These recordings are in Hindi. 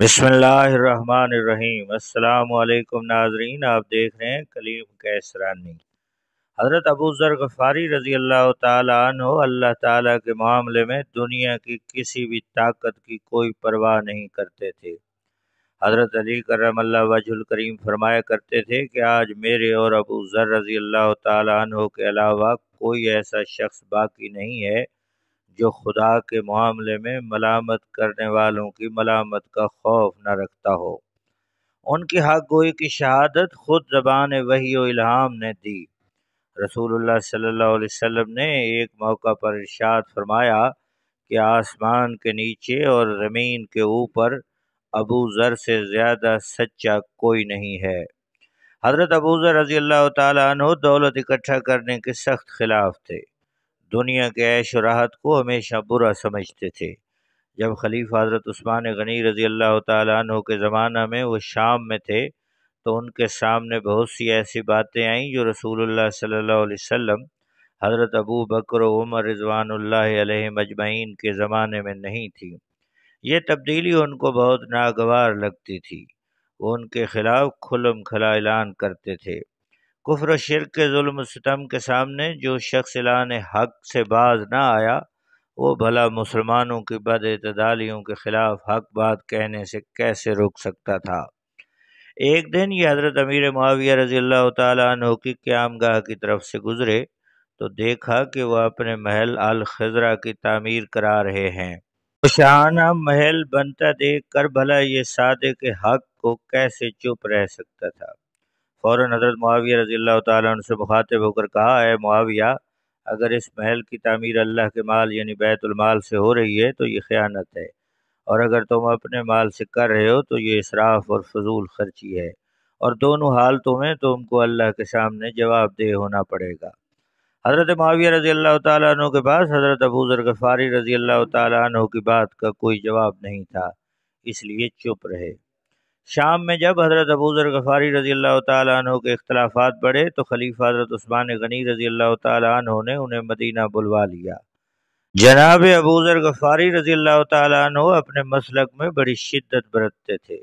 बसमीम नाजरीन आप देख रहे हैं कलीम कैसरानी हज़रत अबू ज़र गफ़ारी रज़ी अल्लाह तहो अल्लाह ताला के मामले में दुनिया की किसी भी ताकत की कोई परवाह नहीं करते थे हज़रत अली करम वजुल करीम फरमाया करते थे कि आज मेरे और अबू ज़र रज़ी अल्लाह तहो के अलावा कोई ऐसा शख्स बाकी नहीं है जो खुदा के मामले में मलामत करने वालों की मलामत का खौफ न रखता हो उनकी हक गोई की शहादत खुद जबान वही इल्हाम ने दी रसूल सल्लल्लाहु अलैहि वसल्लम ने एक मौका पर इर्शाद फरमाया कि आसमान के नीचे और ज़मीन के ऊपर अबू ज़र से ज़्यादा सच्चा कोई नहीं है हज़रत अबू ज़र रज़ी अल्लाह तौलत दौलत इकट्ठा करने के सख्त खिलाफ थे दुनिया के ऐश राहत को हमेशा बुरा समझते थे जब खलीफा हज़रत उस्मान गनी रज़ी अल्लाह तु के ज़माना में वो शाम में थे तो उनके सामने बहुत सी ऐसी बातें आईं जो रसूलुल्लाह सल्लल्लाहु अलैहि वसल्लम हज़रत अबू बकर उमर रिजवान मजमैन के ज़माने में नहीं थी ये तब्दीली उनको बहुत नागवार लगती थी वो उनके ख़िलाफ़ खुलम खला ऐलान करते थे कुफर शिर के जुल्म सितम के सामने जो शख्स लान हक से बाज ना आया वो भला मुसलमानों की बद इतदालियों के ख़िलाफ़ हक बात कहने से कैसे रोक सकता था एक दिन ये हज़रत अमीर माविया रज़ी तु की क्याम गाह की तरफ से गुज़रे तो देखा कि वह अपने महल अल खजरा की तामीर करा रहे हैं शाहाना महल बनता देख कर भला ये सादे के हक को कैसे चुप रह सकता था फ़ौर हज़रत मुआविया रज़ी अल्लाह तन से मुखातिब होकर कहा है मुआविया अगर इस महल की तमीर अल्लाह के माल यानी बैतुलमाल से हो रही है तो ये ख़यानत है और अगर तुम अपने माल से कर रहे हो तो ये इसराफ और फजूल खर्ची है और दोनों हालतों में तुमको अल्लाह के सामने जवाबदेह होना पड़ेगा हज़रत माविया रज़ी अल्लाह तु के पास हज़रत अबूज़र गफ़ारी रज़ी अल्लाह तु की बात का कोई जवाब नहीं था इसलिए चुप रहे शाम में जब हज़रत अबूज़र गफ़ारी रज़ी अल्लाह के अख्तलाफात बढ़े तो खलीफा हज़रत उस्मान गनी रज़ी अल्लाह तु ने उन्हें मदीना बुलवा लिया जनाब अबूज़र गफ़ारी रज़ी अल्लाह तु अपने मसलक में बड़ी शिद्दत बरतते थे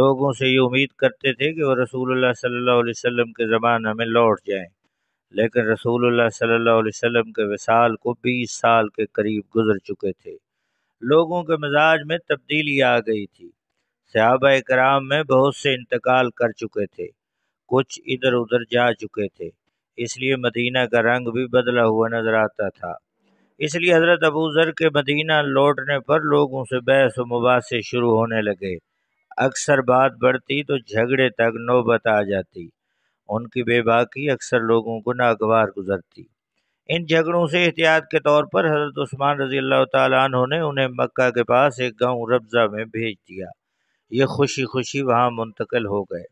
लोगों से ये उम्मीद करते थे कि वह रसूल सल्ला वसम के ज़माना में लौट जाएँ लेकिन रसूल सल्ला के विसाल को बीस साल के करीब गुजर चुके थे लोगों के मिजाज में तब्दीली आ गई थी सहाब कराम में बहुत से इंतकाल कर चुके थे कुछ इधर उधर जा चुके थे इसलिए मदीना का रंग भी बदला हुआ नजर आता था इसलिए हज़रत अबूजर के मदीना लौटने पर लोगों से बहस व मुबासे शुरू होने लगे अक्सर बात बढ़ती तो झगड़े तक नौबत आ जाती उनकी बेबाकी अक्सर लोगों को नागवार गुजरती इन झगड़ों से एहतियात के तौर पर हज़रत उस्मान रजी अल्लाह ने उन्हें मक्का के पास एक गांव रबजा में भेज दिया ये खुशी खुशी वहाँ मुंतकिल हो गए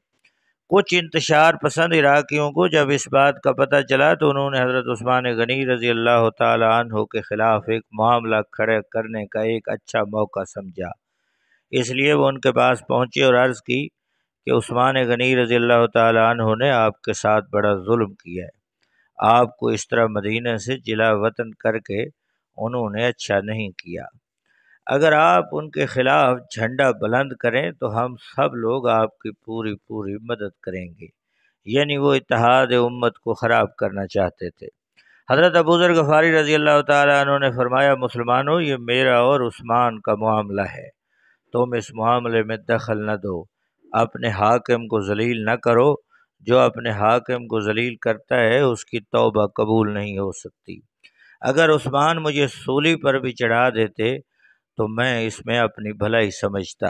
कुछ इंतशार पसंद इराक़ियों को जब इस बात का पता चला तो उन्होंने हज़रत उस्मान गनी रज़ी अल्लाह तहों के ख़िलाफ़ एक मामला खड़े करने का एक अच्छा मौका समझा इसलिए वो उनके पास पहुँचे और अर्ज़ की कि उस्मान गनी रज़ी अल्लाह तहों ने आपके साथ बड़ा जुल्म किया है आपको इस तरह मदीने से जिला वतन करके उन्होंने अच्छा नहीं किया अगर आप उनके ख़िलाफ़ झंडा बुलंद करें तो हम सब लोग आपकी पूरी पूरी मदद करेंगे यानी वो इतिहाद उम्मत को ख़राब करना चाहते थे हज़रत अबूज़र गफ़ारी रज़ी अल्लाह तु ने फरमाया मुसलमानों ये मेरा और उस्मान का मामला है तुम इस मामले में दखल न दो अपने हाकिम को जलील न करो जो अपने हाकिम को जलील करता है उसकी तौबा कबूल नहीं हो सकती अगर उस्मान मुझे सूली पर भी चढ़ा देते तो मैं इसमें अपनी भलाई समझता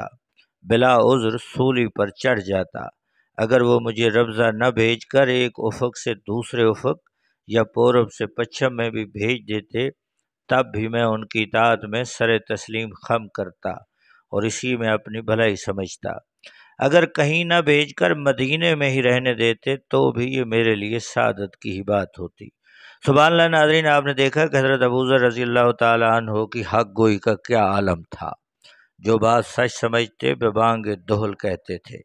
बिला उज़्र सूली पर चढ़ जाता अगर वो मुझे रबज़ा न भेज कर एक उफक से दूसरे उफक या पूरब से पश्चिम में भी भेज देते तब भी मैं उनकी इतात में सर तस्लीम खम करता और इसी में अपनी भलाई समझता अगर कहीं ना भेजकर मदीने में ही रहने देते तो भी ये मेरे लिए सादत की ही बात होती सुबहानला नाजरीन आपने देखा कि हज़रत अबूज़र रज़ी अल्लाह तहो की हक गोई का क्या आलम था जो बात सच समझते बेबांग दोहल कहते थे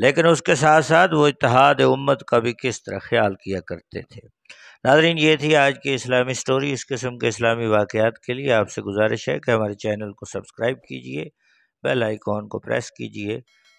लेकिन उसके साथ साथ वो इतिहाद उम्मत का भी किस तरह ख्याल किया करते थे नाजरीन ये थी आज की इस्लामी स्टोरी इस किस्म के इस्लामी वाक़ात के लिए आपसे गुजारिश है कि हमारे चैनल को सब्सक्राइब कीजिए बेल आइकॉन को प्रेस कीजिए